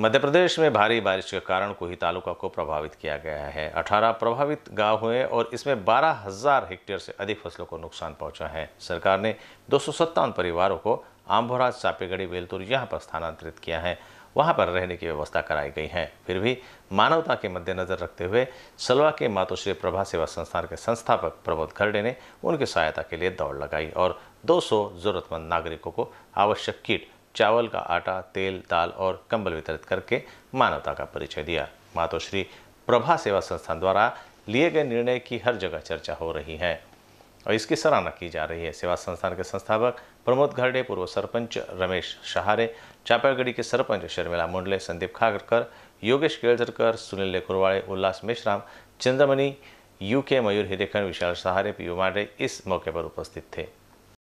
मध्य प्रदेश में भारी बारिश के कारण कोही तालुका को प्रभावित किया गया है 18 प्रभावित गांव हुए और इसमें बारह हजार हेक्टेयर से अधिक फसलों को नुकसान पहुंचा है सरकार ने दो परिवारों को आम्भोराज चापेगढ़ी बेलतूर यहाँ पर स्थानांतरित किया है वहाँ पर रहने की व्यवस्था कराई गई है फिर भी मानवता के मद्देनजर रखते हुए सलवा के मातोश्री प्रभा सेवा संस्थान के संस्थापक प्रमोद खरडे ने उनकी सहायता के लिए दौड़ लगाई और दो जरूरतमंद नागरिकों को आवश्यक किट चावल का आटा तेल दाल और कंबल वितरित करके मानवता का परिचय दिया मातोश्री प्रभा सेवा संस्थान द्वारा लिए गए निर्णय की हर जगह चर्चा हो रही है और इसकी सराहना की जा रही है सेवा संस्थान के संस्थापक प्रमोद घरडे पूर्व सरपंच रमेश सहारे चापागढ़ी के सरपंच शर्मिला मुंडले संदीप खागरकर योगेश केळझरकर सुनील लेकुरवाड़े उल्लास मेश्राम चंद्रमणि यू के मयूर हिरेखंड विशाल सहारे पीयू मांडे इस मौके पर उपस्थित थे